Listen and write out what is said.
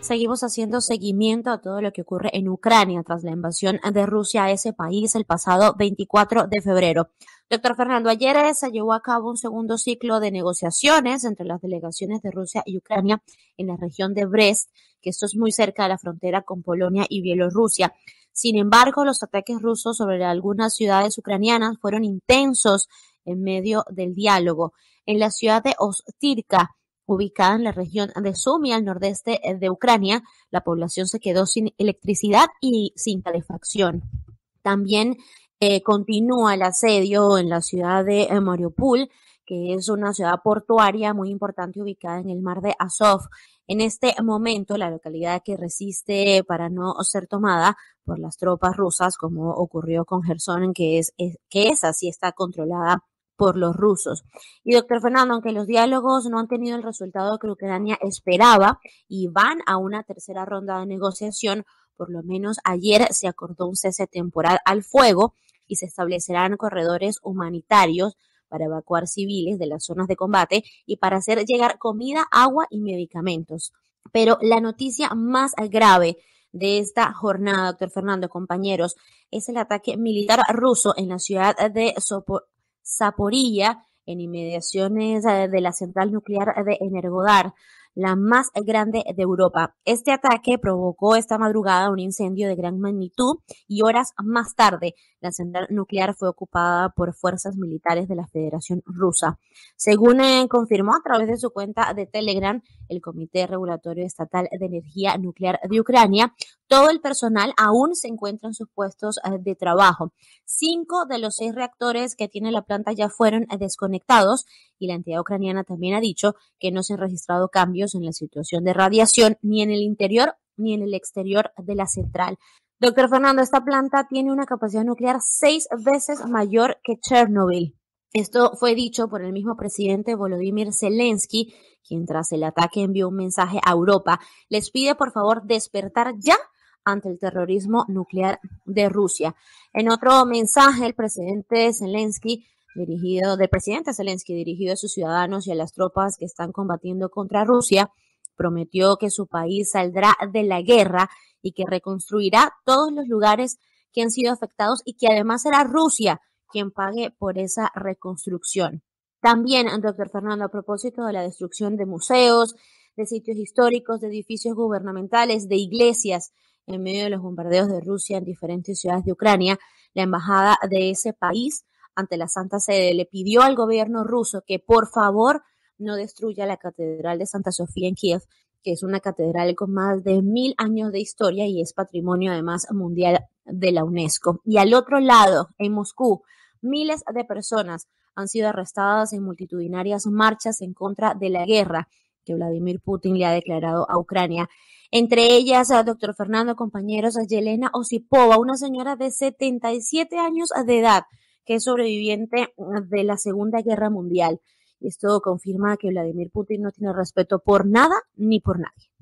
seguimos haciendo seguimiento a todo lo que ocurre en Ucrania tras la invasión de Rusia a ese país el pasado 24 de febrero. Doctor Fernando, ayer se llevó a cabo un segundo ciclo de negociaciones entre las delegaciones de Rusia y Ucrania en la región de Brest, que esto es muy cerca de la frontera con Polonia y Bielorrusia. Sin embargo, los ataques rusos sobre algunas ciudades ucranianas fueron intensos en medio del diálogo. En la ciudad de Ostirka, ubicada en la región de Sumy al nordeste eh, de Ucrania. La población se quedó sin electricidad y sin calefacción. También eh, continúa el asedio en la ciudad de eh, Mariupol, que es una ciudad portuaria muy importante ubicada en el mar de Azov. En este momento, la localidad que resiste para no ser tomada por las tropas rusas, como ocurrió con Gerson, que es, que esa sí está controlada por los rusos. Y doctor Fernando, aunque los diálogos no han tenido el resultado que Ucrania esperaba y van a una tercera ronda de negociación, por lo menos ayer se acordó un cese temporal al fuego y se establecerán corredores humanitarios para evacuar civiles de las zonas de combate y para hacer llegar comida, agua y medicamentos. Pero la noticia más grave de esta jornada, doctor Fernando, compañeros, es el ataque militar ruso en la ciudad de Sopo Saporilla, en inmediaciones eh, de la central nuclear de Energodar, la más grande de Europa. Este ataque provocó esta madrugada un incendio de gran magnitud y horas más tarde la central nuclear fue ocupada por fuerzas militares de la Federación Rusa. Según eh, confirmó a través de su cuenta de Telegram, el Comité Regulatorio Estatal de Energía Nuclear de Ucrania todo el personal aún se encuentra en sus puestos eh, de trabajo. Cinco de los seis reactores que tiene la planta ya fueron eh, desconectados y la entidad ucraniana también ha dicho que no se han registrado cambios en la situación de radiación ni en el interior ni en el exterior de la central. Doctor Fernando, esta planta tiene una capacidad nuclear seis veces mayor que Chernobyl. Esto fue dicho por el mismo presidente Volodymyr Zelensky, quien tras el ataque envió un mensaje a Europa. Les pide por favor despertar ya ante el terrorismo nuclear de Rusia. En otro mensaje, el presidente Zelensky dirigido del presidente Zelensky dirigido a sus ciudadanos y a las tropas que están combatiendo contra Rusia, prometió que su país saldrá de la guerra y que reconstruirá todos los lugares que han sido afectados y que además será Rusia quien pague por esa reconstrucción. También, doctor Fernando, a propósito de la destrucción de museos, de sitios históricos, de edificios gubernamentales, de iglesias, en medio de los bombardeos de Rusia en diferentes ciudades de Ucrania, la embajada de ese país ante la Santa Sede le pidió al gobierno ruso que por favor no destruya la Catedral de Santa Sofía en Kiev, que es una catedral con más de mil años de historia y es patrimonio además mundial de la UNESCO. Y al otro lado, en Moscú, miles de personas han sido arrestadas en multitudinarias marchas en contra de la guerra que Vladimir Putin le ha declarado a Ucrania. Entre ellas, a doctor Fernando, compañeros, a Yelena Osipova, una señora de 77 años de edad, que es sobreviviente de la Segunda Guerra Mundial. Y esto confirma que Vladimir Putin no tiene respeto por nada ni por nadie.